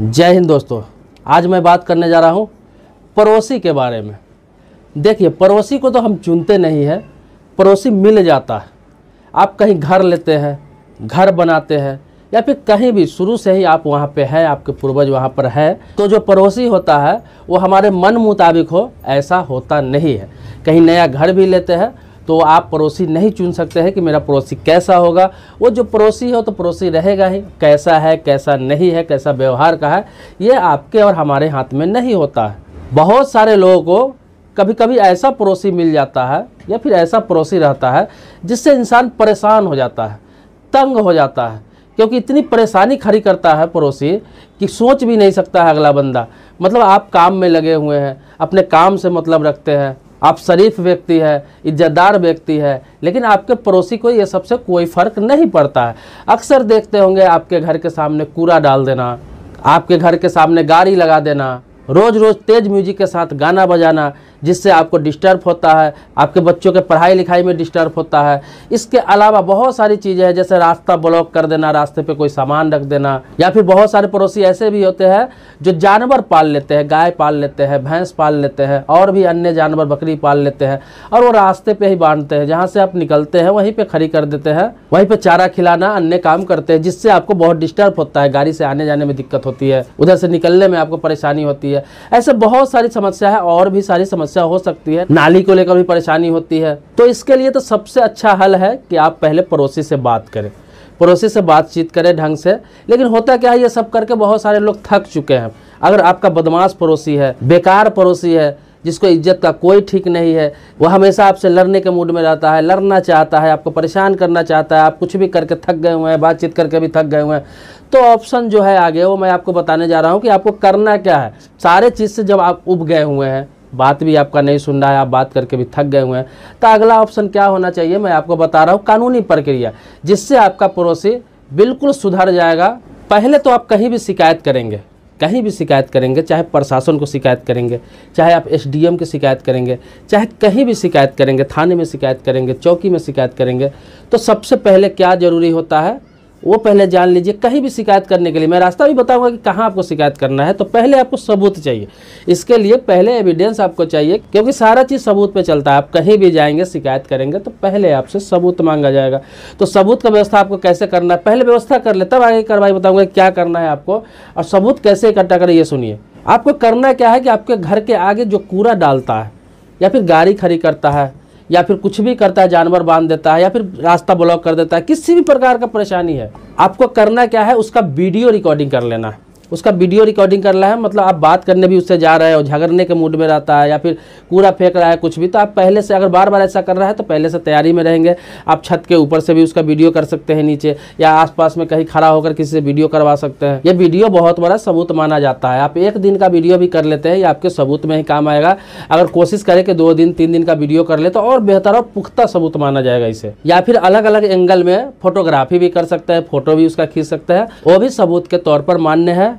जय हिंद दोस्तों आज मैं बात करने जा रहा हूँ पड़ोसी के बारे में देखिए पड़ोसी को तो हम चुनते नहीं हैं पड़ोसी मिल जाता है आप कहीं घर लेते हैं घर बनाते हैं या फिर कहीं भी शुरू से ही आप वहाँ पे हैं आपके पूर्वज वहाँ पर है तो जो पड़ोसी होता है वो हमारे मन मुताबिक हो ऐसा होता नहीं है कहीं नया घर भी लेते हैं तो आप पड़ोसी नहीं चुन सकते हैं कि मेरा पड़ोसी कैसा होगा वो जो पड़ोसी हो तो पड़ोसी रहेगा ही कैसा है कैसा नहीं है कैसा व्यवहार का है ये आपके और हमारे हाथ में नहीं होता है बहुत सारे लोगों को कभी कभी ऐसा पड़ोसी मिल जाता है या फिर ऐसा पड़ोसी रहता है जिससे इंसान परेशान हो जाता है तंग हो जाता है क्योंकि इतनी परेशानी खड़ी करता है पड़ोसी कि सोच भी नहीं सकता है अगला बंदा मतलब आप काम में लगे हुए हैं अपने काम से मतलब रखते हैं आप शरीफ व्यक्ति है इज्जतदार व्यक्ति है लेकिन आपके पड़ोसी को ये सबसे कोई फ़र्क नहीं पड़ता है अक्सर देखते होंगे आपके घर के सामने कूड़ा डाल देना आपके घर के सामने गाड़ी लगा देना रोज़ रोज़ तेज़ म्यूजिक के साथ गाना बजाना जिससे आपको डिस्टर्ब होता है आपके बच्चों के पढ़ाई लिखाई में डिस्टर्ब होता है इसके अलावा बहुत सारी चीज़ें हैं जैसे रास्ता ब्लॉक कर देना रास्ते पे कोई सामान रख देना या फिर बहुत सारे पड़ोसी ऐसे भी होते हैं जो जानवर पाल लेते हैं गाय पाल लेते हैं भैंस पाल लेते हैं और भी अन्य जानवर बकरी पाल लेते हैं और वो रास्ते पर ही बांधते हैं जहाँ से आप निकलते हैं वहीं पर खड़ी कर देते हैं वहीं पर चारा खिलाना अन्य काम करते हैं जिससे आपको बहुत डिस्टर्ब होता है गाड़ी से आने जाने में दिक्कत होती है उधर से निकलने में आपको परेशानी होती है ऐसे बहुत सारी समस्या है और भी सारी समस्या समस्या हो सकती है नाली को लेकर भी परेशानी होती है तो इसके लिए तो सबसे अच्छा हल है कि आप पहले पड़ोसी से बात करें पड़ोसी से बातचीत करें ढंग से लेकिन होता क्या है ये सब करके बहुत सारे लोग थक चुके हैं अगर आपका बदमाश पड़ोसी है बेकार पड़ोसी है जिसको इज्जत का कोई ठीक नहीं है वह हमेशा आपसे लड़ने के मूड में रहता है लड़ना चाहता है आपको परेशान करना चाहता है आप कुछ भी करके थक गए हुए हैं बातचीत करके भी थक गए हुए हैं तो ऑप्शन जो है आगे वो मैं आपको बताने जा रहा हूँ कि आपको करना क्या है सारे चीज़ से जब आप उब गए हुए हैं बात भी आपका नहीं सुन रहा है आप बात करके भी थक गए हुए हैं तो अगला ऑप्शन क्या होना चाहिए मैं आपको बता रहा हूँ कानूनी प्रक्रिया जिससे आपका पड़ोसी बिल्कुल सुधर जाएगा पहले तो आप कहीं भी शिकायत करेंगे कहीं भी शिकायत करेंगे चाहे प्रशासन को शिकायत करेंगे चाहे आप एसडीएम की शिकायत करेंगे चाहे कहीं भी शिकायत करेंगे थाने में शिकायत करेंगे चौकी में शिकायत करेंगे तो सबसे पहले क्या ज़रूरी होता है वो पहले जान लीजिए कहीं भी शिकायत करने के लिए मैं रास्ता भी बताऊंगा कि कहाँ आपको शिकायत करना है तो पहले आपको सबूत चाहिए इसके लिए पहले एविडेंस आपको चाहिए क्योंकि सारा चीज़ सबूत पे चलता है आप कहीं भी जाएंगे शिकायत करेंगे तो पहले आपसे सबूत मांगा जाएगा तो सबूत का व्यवस्था आपको कैसे करना है पहले व्यवस्था कर ले तब आगे कार्रवाई बताऊँगा क्या करना है आपको और सबूत कैसे इकट्ठा करें ये सुनिए आपको करना क्या है कि आपके घर के आगे जो कूड़ा डालता है या फिर गाड़ी खड़ी करता है या फिर कुछ भी करता है जानवर बांध देता है या फिर रास्ता ब्लॉक कर देता है किसी भी प्रकार का परेशानी है आपको करना क्या है उसका वीडियो रिकॉर्डिंग कर लेना है उसका वीडियो रिकॉर्डिंग कर रहा है मतलब आप बात करने भी उससे जा रहे हो झगड़ने के मूड में रहता है या फिर कूड़ा फेंक रहा है कुछ भी तो आप पहले से अगर बार बार ऐसा कर रहा है तो पहले से तैयारी में रहेंगे आप छत के ऊपर से भी उसका वीडियो कर सकते हैं नीचे या आसपास में कहीं खड़ा होकर किसी से वीडियो करवा सकते हैं यह वीडियो बहुत बड़ा सबूत माना जाता है आप एक दिन का वीडियो भी कर लेते हैं ये आपके सबूत में ही काम आएगा अगर कोशिश करें कि दो दिन तीन दिन का वीडियो कर ले तो और बेहतर और पुख्ता सबूत माना जाएगा इसे या फिर अलग अलग एंगल में फोटोग्राफी भी कर सकते हैं फोटो भी उसका खींच सकते हैं वो भी सबूत के तौर पर मान्य है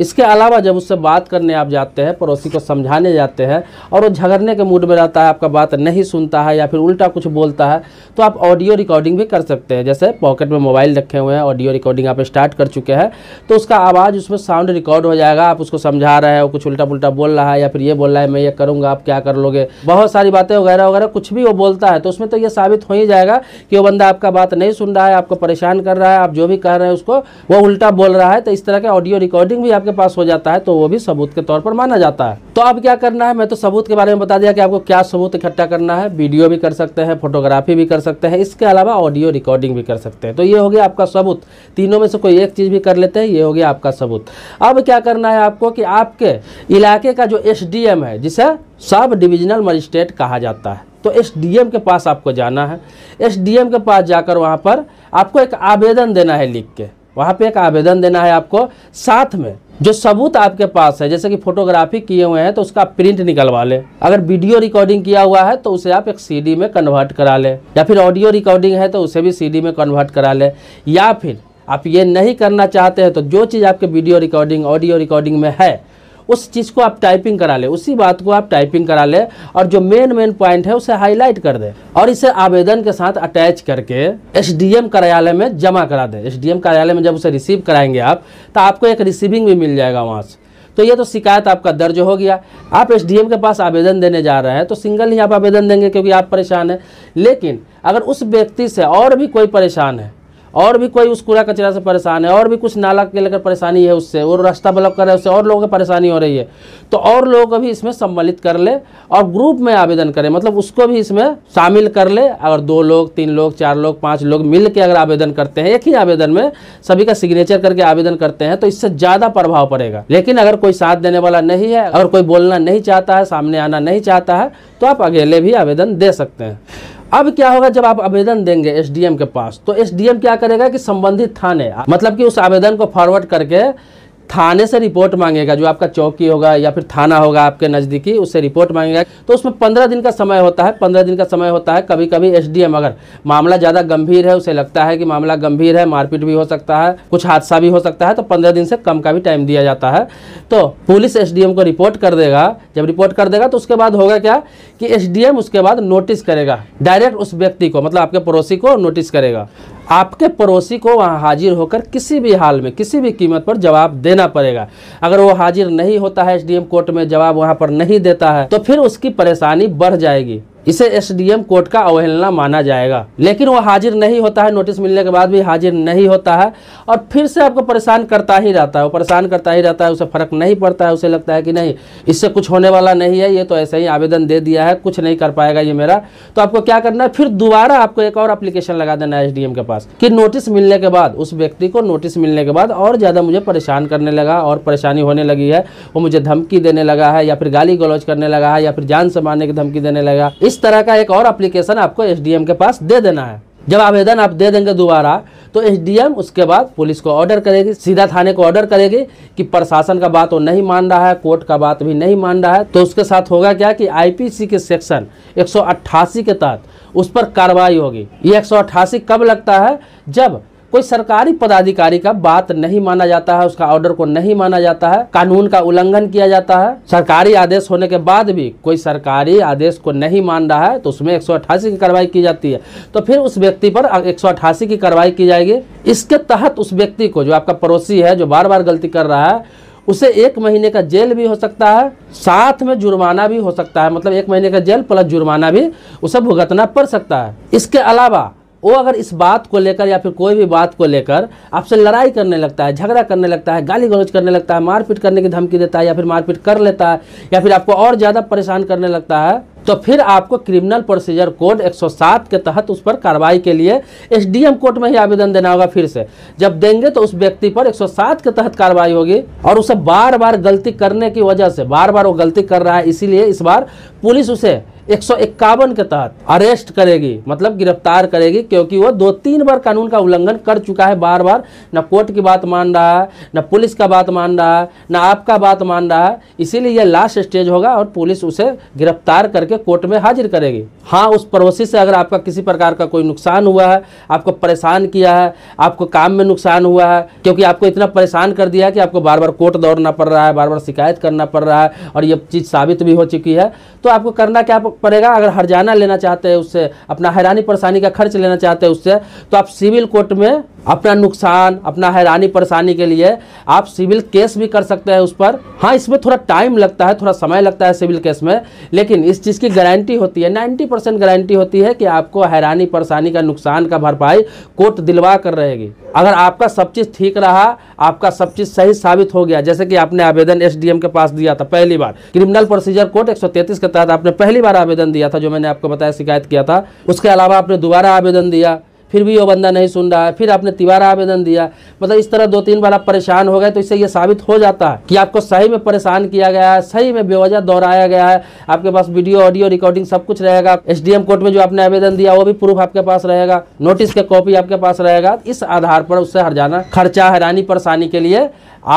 इसके अलावा जब उससे बात करने आप जाते हैं पड़ोसी को समझाने जाते हैं और वो झगड़ने के मूड में रहता है आपका बात नहीं सुनता है या फिर उल्टा कुछ बोलता है तो आप ऑडियो रिकॉर्डिंग भी कर सकते हैं जैसे पॉकेट में मोबाइल रखे हुए हैं ऑडियो रिकॉर्डिंग आप स्टार्ट कर चुके हैं तो उसका आवाज़ उसमें साउंड रिकॉर्ड हो जाएगा आप उसको समझा रहे हैं वो कुछ उल्टा पुल्टा बोल रहा है या फिर ये बोल रहा है मैं ये करूँगा आप क्या कर लोगे बहुत सारी बातें वगैरह वगैरह कुछ भी वो बोलता है तो उसमें तो ये साबित हो ही जाएगा कि वो बंदा आपका बात नहीं सुन रहा है आपको परेशान कर रहा है आप जो भी कह रहे हैं उसको वो उल्टा बोल रहा है तो इस तरह के ऑडियो रिकॉर्डिंग भी आप आपके पास हो जाता है तो वो भी सबूत के तौर पर माना जाता है तो अब क्या करना है मैं तो सबूत के बारे में बता दिया कि आपको क्या सबूत इकट्ठा करना है वीडियो भी कर सकते हैं फोटोग्राफी भी कर सकते हैं इसके अलावा ऑडियो रिकॉर्डिंग भी कर सकते हैं तो ये हो गया आपका सबूत तीनों में से कोई एक चीज़ भी कर लेते हैं ये हो गया आपका सबूत अब क्या करना है आपको कि आपके इलाके का जो एस है जिसे सब डिविजनल मजिस्ट्रेट कहा जाता है तो एस के पास आपको जाना है एस के पास जाकर वहाँ पर आपको एक आवेदन देना है लिख के वहाँ पे एक आवेदन देना है आपको साथ में जो सबूत आपके पास है जैसे कि फोटोग्राफी किए हुए हैं तो उसका प्रिंट निकलवा लें अगर वीडियो रिकॉर्डिंग किया हुआ है तो उसे आप एक सीडी में कन्वर्ट करा लें या फिर ऑडियो रिकॉर्डिंग है तो उसे भी सीडी में कन्वर्ट करा लें या फिर आप ये नहीं करना चाहते हैं तो जो चीज़ आपके वीडियो रिकॉर्डिंग ऑडियो रिकॉर्डिंग में है उस चीज़ को आप टाइपिंग करा लें उसी बात को आप टाइपिंग करा लें और जो मेन मेन पॉइंट है उसे हाईलाइट कर दे और इसे आवेदन के साथ अटैच करके एस कार्यालय में जमा करा दें एस कार्यालय में जब उसे रिसीव कराएंगे आप तो आपको एक रिसीविंग भी मिल जाएगा वहाँ से तो ये तो शिकायत आपका दर्ज हो गया आप एसडीएम के पास आवेदन देने जा रहे हैं तो सिंगल ही आप आवेदन देंगे क्योंकि आप परेशान हैं लेकिन अगर उस व्यक्ति से और भी कोई परेशान है और भी कोई उस कूड़ा कचरा से परेशान है और भी कुछ नाला के लेकर परेशानी है उससे और रास्ता ब्लॉक कर रहा है उससे और लोगों को परेशानी हो रही है तो और लोगों को भी इसमें सम्मिलित कर ले और ग्रुप में आवेदन करें मतलब उसको भी इसमें शामिल कर ले अगर दो लोग तीन लोग चार लोग पाँच लोग मिल के अगर आवेदन करते हैं एक ही आवेदन में सभी का सिग्नेचर करके आवेदन करते हैं तो इससे ज़्यादा प्रभाव पड़ेगा लेकिन अगर कोई साथ देने वाला नहीं है अगर कोई बोलना नहीं चाहता है सामने आना नहीं चाहता है तो आप अकेले भी आवेदन दे सकते हैं अब क्या होगा जब आप आवेदन देंगे एसडीएम के पास तो एसडीएम क्या करेगा कि संबंधित थाने मतलब कि उस आवेदन को फॉरवर्ड करके थाने से रिपोर्ट मांगेगा जो आपका चौकी होगा या फिर थाना होगा आपके नज़दीकी उससे रिपोर्ट मांगेगा तो उसमें पंद्रह दिन का समय होता है पंद्रह दिन का समय होता है कभी कभी एसडीएम अगर मामला ज़्यादा गंभीर है उसे लगता है कि मामला गंभीर है मारपीट भी हो सकता है कुछ हादसा भी हो सकता है तो पंद्रह दिन से कम का भी टाइम दिया जाता है तो पुलिस एस को रिपोर्ट कर देगा जब रिपोर्ट कर देगा तो उसके बाद होगा क्या कि एस उसके बाद नोटिस करेगा डायरेक्ट उस व्यक्ति को मतलब आपके पड़ोसी को नोटिस करेगा आपके पड़ोसी को वहाँ हाजिर होकर किसी भी हाल में किसी भी कीमत पर जवाब देना पड़ेगा अगर वो हाजिर नहीं होता है एसडीएम कोर्ट में जवाब वहाँ पर नहीं देता है तो फिर उसकी परेशानी बढ़ जाएगी इसे एसडीएम कोर्ट का अवहेलना माना जाएगा लेकिन वो हाजिर नहीं होता है नोटिस मिलने के बाद भी हाजिर नहीं होता है और फिर से आपको परेशान करता ही रहता है वो परेशान करता ही रहता है उसे फ़र्क नहीं पड़ता है उसे लगता है कि नहीं इससे कुछ होने वाला नहीं है ये तो ऐसे ही आवेदन दे दिया है कुछ नहीं कर पाएगा ये मेरा तो आपको क्या करना है फिर दोबारा आपको एक और अप्लीकेशन लगा देना है एस के पास कि नोटिस मिलने के बाद उस व्यक्ति को नोटिस मिलने के बाद और ज़्यादा मुझे परेशान करने लगा और परेशानी होने लगी है वो मुझे धमकी देने लगा है या फिर गाली गलौज करने लगा है या फिर जान से मारने की धमकी देने लगा इस तरह का एक और अप्लीकेशन आपको एस के पास दे देना है जब आवेदन आप दे देंगे दोबारा तो एस उसके बाद पुलिस को ऑर्डर करेगी सीधा थाने को ऑर्डर करेगी कि प्रशासन का बात वो नहीं मान रहा है कोर्ट का बात भी नहीं मान रहा है तो उसके साथ होगा क्या कि आईपीसी के सेक्शन 188 के तहत उस पर कार्रवाई होगी ये 188 कब लगता है जब कोई सरकारी पदाधिकारी का बात नहीं माना जाता है उसका ऑर्डर को नहीं माना जाता है कानून का उल्लंघन किया जाता है सरकारी आदेश होने के बाद भी कोई सरकारी आदेश को नहीं मान रहा है तो उसमें एक की कार्रवाई की जाती है तो फिर उस व्यक्ति पर एक की कार्रवाई की जाएगी इसके तहत उस व्यक्ति को जो आपका पड़ोसी है जो बार बार गलती कर रहा है उसे एक महीने का जेल भी हो सकता है साथ में जुर्माना भी हो सकता है मतलब एक महीने का जेल प्लस जुर्माना भी उसे भुगतना पड़ सकता है इसके अलावा वो अगर इस बात को लेकर या फिर कोई भी बात को लेकर आपसे लड़ाई करने लगता है झगड़ा करने लगता है गाली गलौज करने लगता है मारपीट करने की धमकी देता है या फिर मारपीट कर लेता है या फिर आपको और ज़्यादा परेशान करने लगता है तो फिर आपको क्रिमिनल प्रोसीजर कोड 107 के तहत उस पर कार्रवाई के लिए एसडीएम कोर्ट में ही आवेदन देना होगा फिर से जब देंगे तो उस व्यक्ति पर 107 के तहत कार्रवाई होगी और उसे बार बार गलती करने की वजह से बार बार वो गलती कर रहा है इसीलिए इस बार पुलिस उसे एक के तहत अरेस्ट करेगी मतलब गिरफ्तार करेगी क्योंकि वो दो तीन बार कानून का उल्लंघन कर चुका है बार बार ना कोर्ट की बात मान रहा है ना पुलिस का बात मान रहा है ना आपका बात मान रहा है इसीलिए यह लास्ट स्टेज होगा और पुलिस उसे गिरफ्तार करके कोर्ट में हाजिर करेगी हाँ उस पड़ोसी से अगर आपका किसी प्रकार का कोई नुकसान हुआ है आपको परेशान किया है आपको काम में नुकसान हुआ है क्योंकि आपको इतना परेशान कर दिया कि आपको बार बार कोर्ट दौड़ना पड़ रहा है बार बार शिकायत करना पड़ रहा है और यह चीज़ साबित भी हो चुकी है तो आपको करना क्या आप पड़ेगा अगर हरजाना लेना चाहते हैं उससे अपना हैरानी परेशानी का खर्च लेना चाहते हैं उससे तो आप सिविल कोर्ट में अपना नुकसान अपना हैरानी परेशानी के लिए आप सिविल केस भी कर सकते हैं उस पर हाँ इसमें थोड़ा टाइम लगता है थोड़ा समय लगता है सिविल केस में लेकिन इस चीज़ की गारंटी होती है 90 परसेंट गारंटी होती है कि आपको हैरानी परेशानी का नुकसान का भरपाई कोर्ट दिलवा कर रहेगी अगर आपका सब चीज़ ठीक रहा आपका सब चीज़ सही साबित हो गया जैसे कि आपने आवेदन एस के पास दिया था पहली बार क्रिमिनल प्रोसीजर कोर्ट एक के तहत आपने पहली बार आवेदन दिया था जो मैंने आपको बताया शिकायत किया था उसके अलावा आपने दोबारा आवेदन दिया फिर भी वो बंदा नहीं सुन रहा है फिर आपने तिवारा आवेदन दिया मतलब इस तरह दो तीन बार आप परेशान हो गए तो इससे ये साबित हो जाता है कि आपको सही में परेशान किया गया है सही में बेवजह दोहराया गया है आपके पास वीडियो ऑडियो रिकॉर्डिंग सब कुछ रहेगा एस कोर्ट में जो आपने आवेदन दिया वो भी प्रूफ आपके पास रहेगा नोटिस के कॉपी आपके पास रहेगा इस आधार पर उससे हर खर्चा हैरानी परेशानी के लिए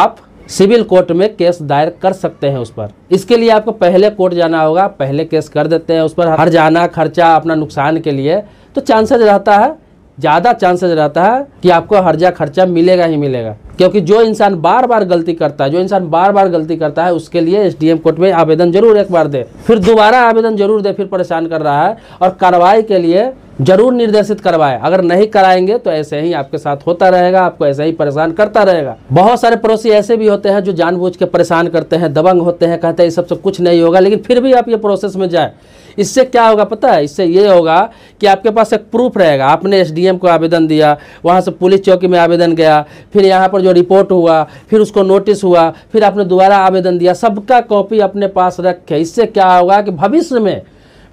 आप सिविल कोर्ट में केस दायर कर सकते हैं उस पर इसके लिए आपको पहले कोर्ट जाना होगा पहले केस कर देते हैं उस पर हर जाना खर्चा अपना नुकसान के लिए तो चांसेज रहता है ज़्यादा चांसेज रहता है कि आपको हर्जा खर्चा मिलेगा ही मिलेगा क्योंकि जो इंसान बार बार गलती करता है जो इंसान बार बार गलती करता है उसके लिए एसडीएम कोर्ट में आवेदन जरूर एक बार दे फिर दोबारा आवेदन जरूर दे फिर परेशान कर रहा है और कार्रवाई के लिए जरूर निर्देशित करवाए अगर नहीं कराएंगे तो ऐसे ही आपके साथ होता रहेगा आपको ऐसे ही परेशान करता रहेगा बहुत सारे पड़ोसी ऐसे भी होते हैं जो जानबूझ के परेशान करते हैं दबंग होते हैं कहते हैं सब सबसे तो कुछ नहीं होगा लेकिन फिर भी आप ये प्रोसेस में जाए इससे क्या होगा पता है इससे ये होगा कि आपके पास एक प्रूफ रहेगा आपने एस को आवेदन दिया वहाँ से पुलिस चौकी में आवेदन गया फिर यहाँ पर जो रिपोर्ट हुआ फिर उसको नोटिस हुआ फिर आपने दोबारा आवेदन दिया सबका कॉपी अपने पास रखे इससे क्या होगा कि भविष्य में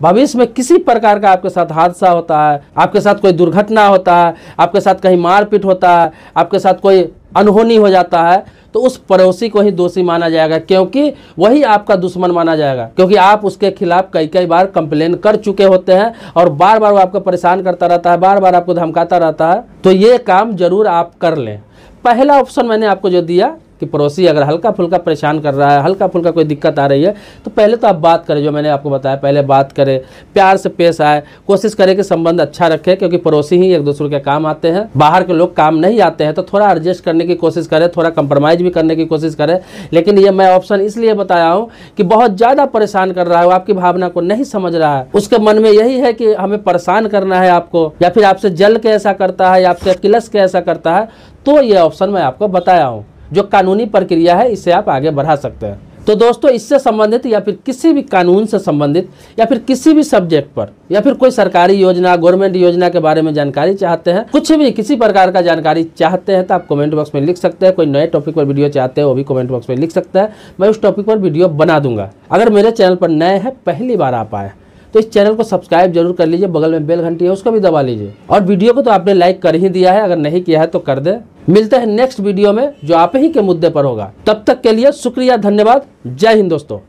भविष्य में किसी प्रकार का आपके साथ हादसा होता है आपके साथ कोई दुर्घटना होता है आपके साथ कहीं मारपीट होता है आपके साथ कोई अनहोनी हो जाता है तो उस पड़ोसी को ही दोषी माना जाएगा क्योंकि वही आपका दुश्मन माना जाएगा क्योंकि आप उसके खिलाफ कई कई बार कंप्लेन कर चुके होते हैं और बार बार वो आपको परेशान करता रहता है बार बार आपको धमकाता रहता है तो ये काम जरूर आप कर लें पहला ऑप्शन मैंने आपको जो दिया कि पड़ोसी अगर हल्का फुल्का परेशान कर रहा है हल्का फुल्का कोई दिक्कत आ रही है तो पहले तो आप बात करें जो मैंने आपको बताया पहले बात करें प्यार से पेश आए कोशिश करें कि संबंध अच्छा रखें क्योंकि पड़ोसी ही एक दूसरे के काम आते हैं बाहर के लोग काम नहीं आते हैं तो थोड़ा एडजस्ट करने की कोशिश करें थोड़ा कंप्रोमाइज़ भी करने की कोशिश करें लेकिन ये मैं ऑप्शन इसलिए बताया हूँ कि बहुत ज़्यादा परेशान कर रहा है वो आपकी भावना को नहीं समझ रहा है उसके मन में यही है कि हमें परेशान करना है आपको या फिर आपसे जल के ऐसा करता है या आपसे किलस के ऐसा करता है तो ये ऑप्शन मैं आपको बताया हूँ जो कानूनी प्रक्रिया है इसे आप आगे बढ़ा सकते हैं तो दोस्तों इससे संबंधित या फिर किसी भी कानून से संबंधित या फिर किसी भी सब्जेक्ट पर या फिर कोई सरकारी योजना गवर्नमेंट योजना के बारे में जानकारी चाहते हैं कुछ भी किसी प्रकार का जानकारी चाहते हैं तो आप कमेंट बॉक्स में लिख सकते हैं कोई नए टॉपिक पर वीडियो चाहते हैं वो भी कमेंट बॉक्स में लिख सकते हैं मैं उस टॉपिक पर वीडियो बना दूंगा अगर मेरे चैनल पर नए हैं पहली बार आप आए तो इस चैनल को सब्सक्राइब जरूर कर लीजिए बगल में बेल घंटी है उसको भी दबा लीजिए और वीडियो को तो आपने लाइक कर ही दिया है अगर नहीं किया है तो कर दे मिलते हैं नेक्स्ट वीडियो में जो आप ही के मुद्दे पर होगा तब तक के लिए शुक्रिया धन्यवाद जय हिंद दोस्तों